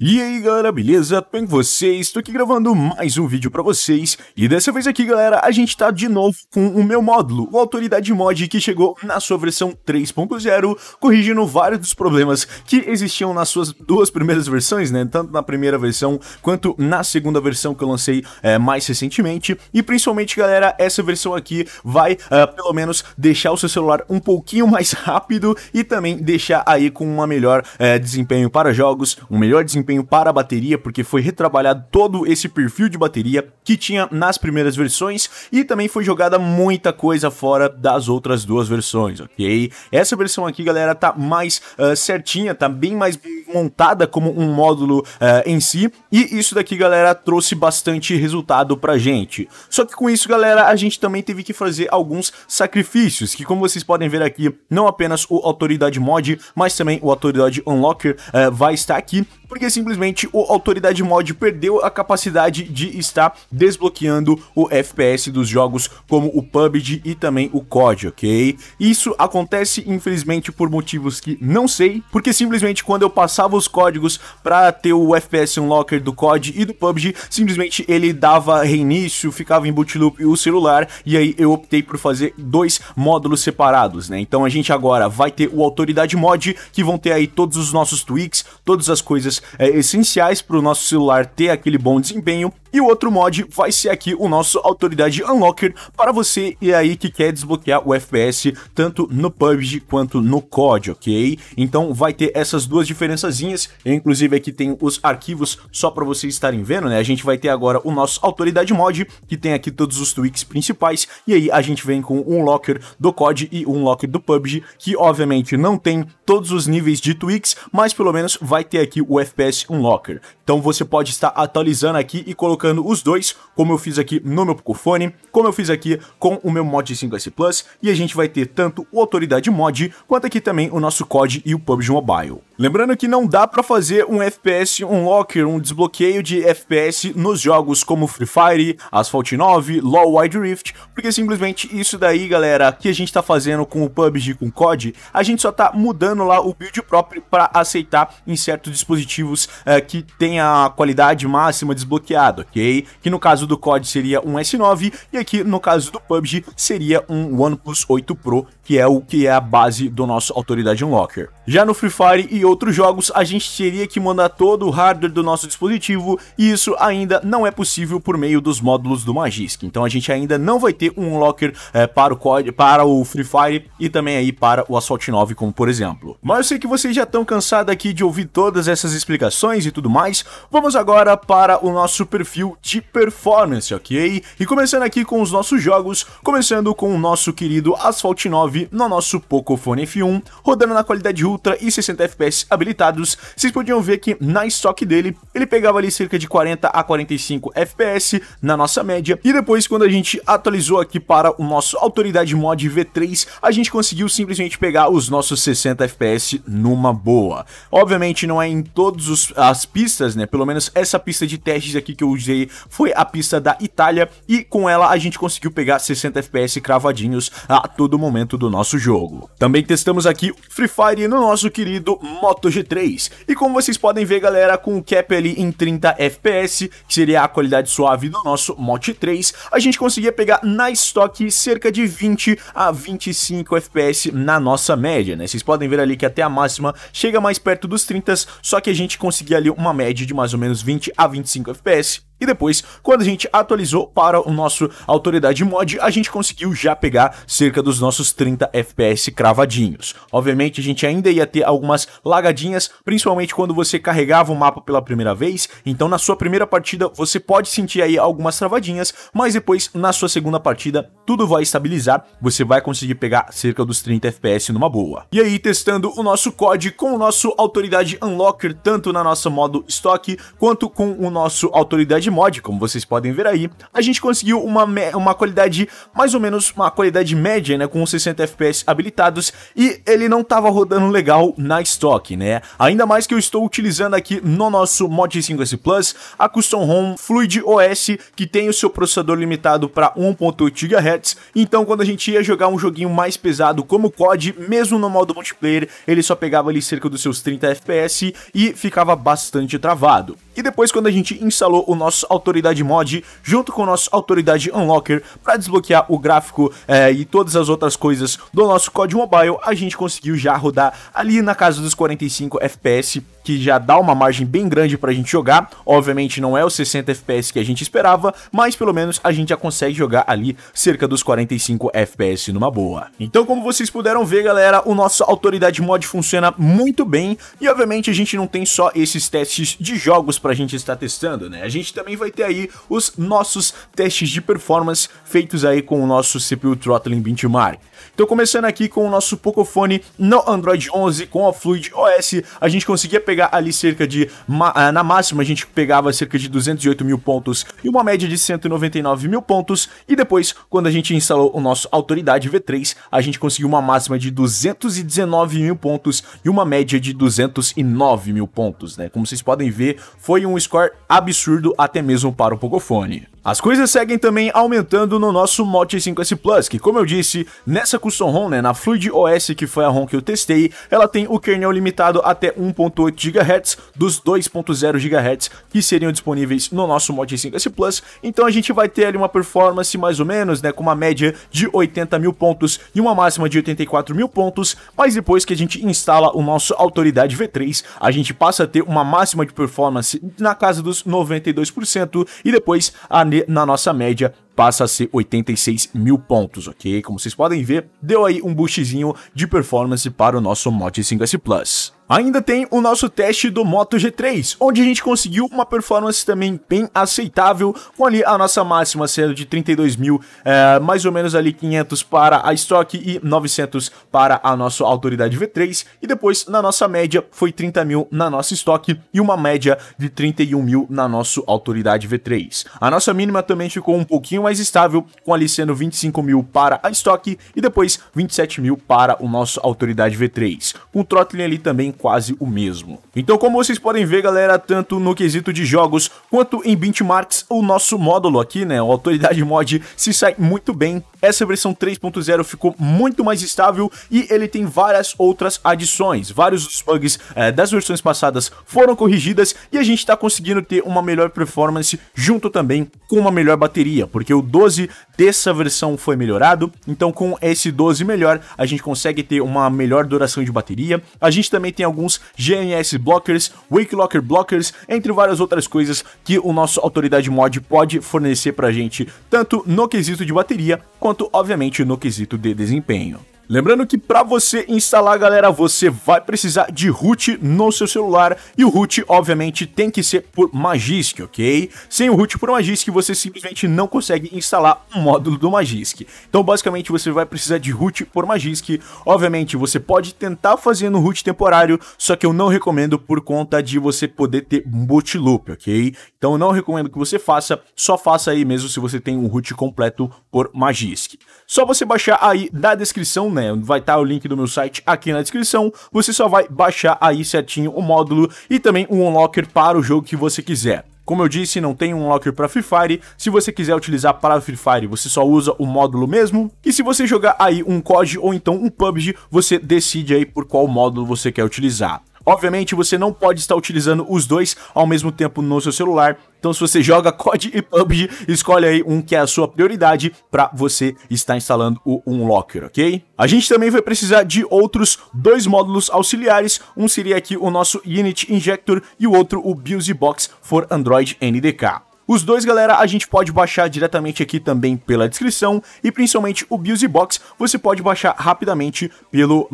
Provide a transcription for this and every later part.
E aí galera, beleza? Tudo bem com vocês? tô aqui gravando mais um vídeo para vocês e dessa vez aqui galera, a gente está de novo com o meu módulo, o Autoridade Mod que chegou na sua versão 3.0, corrigindo vários dos problemas que existiam nas suas duas primeiras versões, né? Tanto na primeira versão quanto na segunda versão que eu lancei é, mais recentemente e principalmente galera, essa versão aqui vai é, pelo menos deixar o seu celular um pouquinho mais rápido e também deixar aí com uma melhor é, desempenho para jogos, um melhor desempenho desempenho para a bateria, porque foi retrabalhado todo esse perfil de bateria que tinha nas primeiras versões e também foi jogada muita coisa fora das outras duas versões, ok? Essa versão aqui, galera, tá mais uh, certinha, tá bem mais montada como um módulo eh, em si, e isso daqui, galera, trouxe bastante resultado pra gente. Só que com isso, galera, a gente também teve que fazer alguns sacrifícios, que como vocês podem ver aqui, não apenas o Autoridade Mod, mas também o Autoridade Unlocker eh, vai estar aqui, porque simplesmente o Autoridade Mod perdeu a capacidade de estar desbloqueando o FPS dos jogos como o PUBG e também o COD, ok? Isso acontece, infelizmente, por motivos que não sei, porque simplesmente quando eu passar passava os códigos para ter o FPS Unlocker do COD e do PUBG, simplesmente ele dava reinício, ficava em bootloop e o celular, e aí eu optei por fazer dois módulos separados, né? Então a gente agora vai ter o Autoridade Mod, que vão ter aí todos os nossos tweaks, todas as coisas é, essenciais para o nosso celular ter aquele bom desempenho, e o outro mod vai ser aqui o nosso Autoridade Unlocker para você e aí que quer desbloquear o FPS tanto no PUBG quanto no COD, ok? Então vai ter essas duas diferençazinhas, inclusive aqui tem os arquivos só para vocês estarem vendo, né? A gente vai ter agora o nosso Autoridade Mod, que tem aqui todos os tweaks principais, e aí a gente vem com um locker do COD e um locker do PUBG, que obviamente não tem todos os níveis de tweaks, mas pelo menos vai ter aqui o FPS Unlocker. Então você pode estar atualizando aqui e colocando colocando os dois, como eu fiz aqui no meu Pocophone, como eu fiz aqui com o meu mod 5S Plus, e a gente vai ter tanto o Autoridade Mod, quanto aqui também o nosso COD e o PUBG Mobile. Lembrando que não dá para fazer um FPS Unlocker, um desbloqueio de FPS nos jogos como Free Fire, Asphalt 9, LoL Wide Rift, porque simplesmente isso daí, galera, que a gente tá fazendo com o PUBG, com o COD, a gente só tá mudando lá o build próprio para aceitar em certos dispositivos é, que tem a qualidade máxima desbloqueada, ok? Que no caso do COD seria um S9 e aqui no caso do PUBG seria um OnePlus 8 Pro, que é o que é a base do nosso Autoridade Unlocker. Já no Free Fire e outros jogos, a gente teria que mandar todo o hardware do nosso dispositivo e isso ainda não é possível por meio dos módulos do Magisk. Então a gente ainda não vai ter um locker é, para, o COD, para o Free Fire e também aí para o Assault 9, como por exemplo. Mas eu sei que vocês já estão cansados aqui de ouvir todas essas explicações e tudo mais. Vamos agora para o nosso perfil de performance, ok? E começando aqui com os nossos jogos, começando com o nosso querido Asphalt 9 no nosso Pocophone F1, rodando na qualidade ultra e 60 FPS players habilitados, vocês podiam ver que na estoque dele, ele pegava ali cerca de 40 a 45 FPS na nossa média, e depois quando a gente atualizou aqui para o nosso Autoridade Mod V3, a gente conseguiu simplesmente pegar os nossos 60 FPS numa boa. Obviamente não é em todas as pistas, né, pelo menos essa pista de testes aqui que eu usei foi a pista da Itália, e com ela a gente conseguiu pegar 60 FPS cravadinhos a todo momento do nosso jogo. Também testamos aqui Free Fire no nosso querido Moto G3. E como vocês podem ver, galera, com o cap ali em 30 FPS, que seria a qualidade suave do nosso Moto 3, a gente conseguia pegar na estoque cerca de 20 a 25 FPS na nossa média, né? Vocês podem ver ali que até a máxima chega mais perto dos 30, só que a gente conseguia ali uma média de mais ou menos 20 a 25 FPS e depois, quando a gente atualizou para o nosso autoridade mod, a gente conseguiu já pegar cerca dos nossos 30 FPS cravadinhos. Obviamente, a gente ainda ia ter algumas lagadinhas, principalmente quando você carregava o mapa pela primeira vez. Então, na sua primeira partida, você pode sentir aí algumas travadinhas, mas depois, na sua segunda partida, tudo vai estabilizar, você vai conseguir pegar cerca dos 30 FPS numa boa. E aí, testando o nosso COD com o nosso Autoridade Unlocker, tanto na nossa modo estoque, quanto com o nosso Autoridade Mod, como vocês podem ver aí, a gente conseguiu uma, uma qualidade, mais ou menos uma qualidade média, né, com 60 FPS habilitados, e ele não tava rodando legal na estoque, né? Ainda mais que eu estou utilizando aqui no nosso Mod 5S Plus, a Custom ROM Fluid OS, que tem o seu processador limitado para 1.8 GHz, então, quando a gente ia jogar um joguinho mais pesado como o COD, mesmo no modo multiplayer, ele só pegava ali cerca dos seus 30 FPS e ficava bastante travado. E depois, quando a gente instalou o nosso Autoridade Mod junto com o nosso Autoridade Unlocker para desbloquear o gráfico é, e todas as outras coisas do nosso COD Mobile, a gente conseguiu já rodar ali na casa dos 45 FPS, que já dá uma margem bem grande para a gente jogar. Obviamente, não é o 60 FPS que a gente esperava, mas pelo menos a gente já consegue jogar ali cerca dos 45 FPS numa boa. Então como vocês puderam ver galera, o nosso Autoridade Mod funciona muito bem e obviamente a gente não tem só esses testes de jogos pra gente estar testando né, a gente também vai ter aí os nossos testes de performance feitos aí com o nosso CPU Throttling Benchmark. Então, começando aqui com o nosso Pocophone no Android 11 com a Fluid OS, a gente conseguia pegar ali cerca de, ah, na máxima, a gente pegava cerca de 208 mil pontos e uma média de 199 mil pontos. E depois, quando a gente instalou o nosso Autoridade V3, a gente conseguiu uma máxima de 219 mil pontos e uma média de 209 mil pontos, né? Como vocês podem ver, foi um score absurdo até mesmo para o Pocophone. As coisas seguem também aumentando no nosso Mote 5S Plus, que como eu disse, nessa custom ROM, né, na Fluid OS, que foi a ROM que eu testei, ela tem o kernel limitado até 1.8 GHz dos 2.0 GHz que seriam disponíveis no nosso Mote 5S Plus, então a gente vai ter ali uma performance mais ou menos, né, com uma média de 80 mil pontos e uma máxima de 84 mil pontos, mas depois que a gente instala o nosso Autoridade V3, a gente passa a ter uma máxima de performance na casa dos 92% e depois a na nossa média passa a ser 86 mil pontos, ok? Como vocês podem ver, deu aí um boostzinho de performance para o nosso Mod 5S Plus. Ainda tem o nosso teste do Moto G3, onde a gente conseguiu uma performance também bem aceitável, com ali a nossa máxima sendo de 32 mil, é, mais ou menos ali 500 para a estoque e 900 para a nossa autoridade V3, e depois na nossa média foi 30 mil na nossa estoque e uma média de 31 mil na nossa autoridade V3. A nossa mínima também ficou um pouquinho mais estável, com ali sendo 25 mil para a estoque e depois 27 mil para o nosso autoridade V3, com o throttling ali também quase o mesmo. Então como vocês podem ver galera, tanto no quesito de jogos quanto em benchmarks, o nosso módulo aqui, né, a autoridade mod, se sai muito bem. Essa versão 3.0 ficou muito mais estável e ele tem várias outras adições. Vários dos bugs é, das versões passadas foram corrigidas e a gente está conseguindo ter uma melhor performance junto também com uma melhor bateria, porque o 12 dessa versão foi melhorado, então com esse 12 melhor a gente consegue ter uma melhor duração de bateria. A gente também tem tem alguns GNS blockers, wake locker blockers, entre várias outras coisas que o nosso autoridade mod pode fornecer pra gente, tanto no quesito de bateria, quanto obviamente no quesito de desempenho. Lembrando que para você instalar, galera, você vai precisar de root no seu celular e o root, obviamente, tem que ser por Magisk, ok? Sem o root por Magisk, você simplesmente não consegue instalar um módulo do Magisk. Então, basicamente, você vai precisar de root por Magisk. Obviamente, você pode tentar fazer no root temporário, só que eu não recomendo por conta de você poder ter um boot loop, ok? Então, eu não recomendo que você faça, só faça aí mesmo se você tem um root completo por Magisk. Só você baixar aí da descrição né? Vai estar tá o link do meu site aqui na descrição. Você só vai baixar aí certinho o módulo e também um unlocker para o jogo que você quiser. Como eu disse, não tem um locker para Free Fire. Se você quiser utilizar para Free Fire, você só usa o módulo mesmo. E se você jogar aí um COD ou então um PUBG, você decide aí por qual módulo você quer utilizar. Obviamente você não pode estar utilizando os dois ao mesmo tempo no seu celular. Então se você joga COD e PUBG, escolhe aí um que é a sua prioridade para você estar instalando o Unlocker, ok? A gente também vai precisar de outros dois módulos auxiliares. Um seria aqui o nosso Unity Injector e o outro o BusyBox for Android NDK. Os dois, galera, a gente pode baixar diretamente aqui também pela descrição e principalmente o Busy Box você pode baixar rapidamente pelo,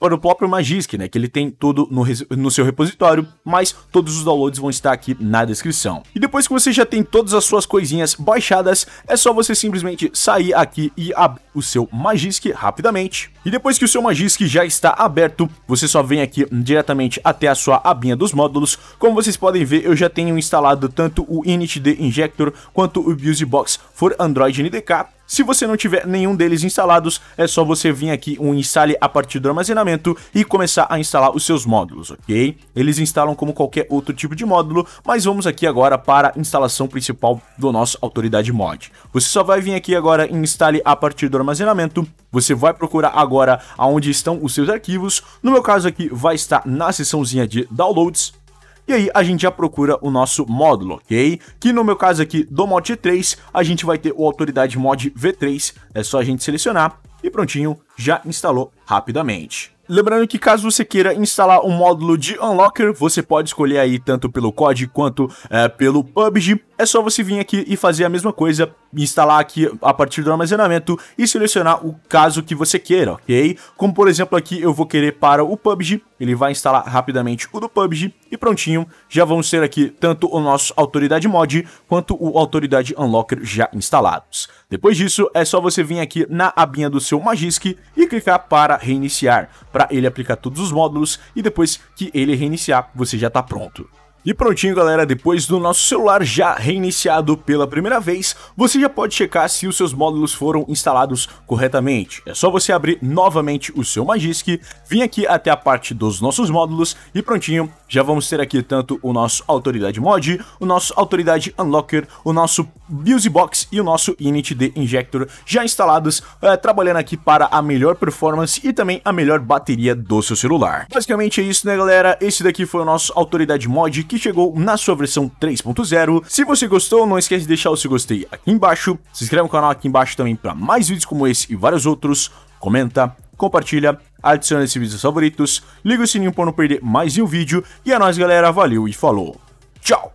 pelo próprio Magisk, né? Que ele tem todo no, no seu repositório, mas todos os downloads vão estar aqui na descrição. E depois que você já tem todas as suas coisinhas baixadas, é só você simplesmente sair aqui e abrir o seu Magisk rapidamente. E depois que o seu Magisk já está aberto, você só vem aqui diretamente até a sua abinha dos módulos. Como vocês podem ver, eu já tenho instalado tanto o initd The Injector quanto o Busy Box for Android NDK, se você não tiver nenhum deles instalados, é só você vir aqui um instale a partir do armazenamento e começar a instalar os seus módulos, ok? Eles instalam como qualquer outro tipo de módulo, mas vamos aqui agora para a instalação principal do nosso Autoridade Mod. Você só vai vir aqui agora em instale a partir do armazenamento, você vai procurar agora aonde estão os seus arquivos, no meu caso aqui vai estar na seçãozinha de downloads, e aí a gente já procura o nosso módulo, ok? Que no meu caso aqui do mod 3, a gente vai ter o autoridade mod V3, é só a gente selecionar e prontinho, já instalou rapidamente. Lembrando que caso você queira instalar um módulo de Unlocker, você pode escolher aí tanto pelo COD quanto é, pelo PUBG. É só você vir aqui e fazer a mesma coisa instalar aqui a partir do armazenamento e selecionar o caso que você queira, ok? Como por exemplo aqui eu vou querer para o PUBG, ele vai instalar rapidamente o do PUBG e prontinho, já vamos ter aqui tanto o nosso Autoridade Mod quanto o Autoridade Unlocker já instalados. Depois disso, é só você vir aqui na abinha do seu Magisk e clicar para reiniciar, para ele aplicar todos os módulos e depois que ele reiniciar, você já está pronto. E prontinho galera, depois do nosso celular já reiniciado pela primeira vez, você já pode checar se os seus módulos foram instalados corretamente. É só você abrir novamente o seu Magisk, vir aqui até a parte dos nossos módulos e prontinho, já vamos ter aqui tanto o nosso Autoridade Mod, o nosso Autoridade Unlocker, o nosso Busy Box e o nosso Init de Injector já instalados, é, trabalhando aqui para a melhor performance e também a melhor bateria do seu celular. Basicamente é isso né galera, esse daqui foi o nosso Autoridade Mod que chegou na sua versão 3.0. Se você gostou, não esquece de deixar o seu gostei aqui embaixo, se inscreve no canal aqui embaixo também para mais vídeos como esse e vários outros, comenta, compartilha, adiciona esse vídeo favoritos, liga o sininho para não perder mais um vídeo, e é nóis galera, valeu e falou, tchau!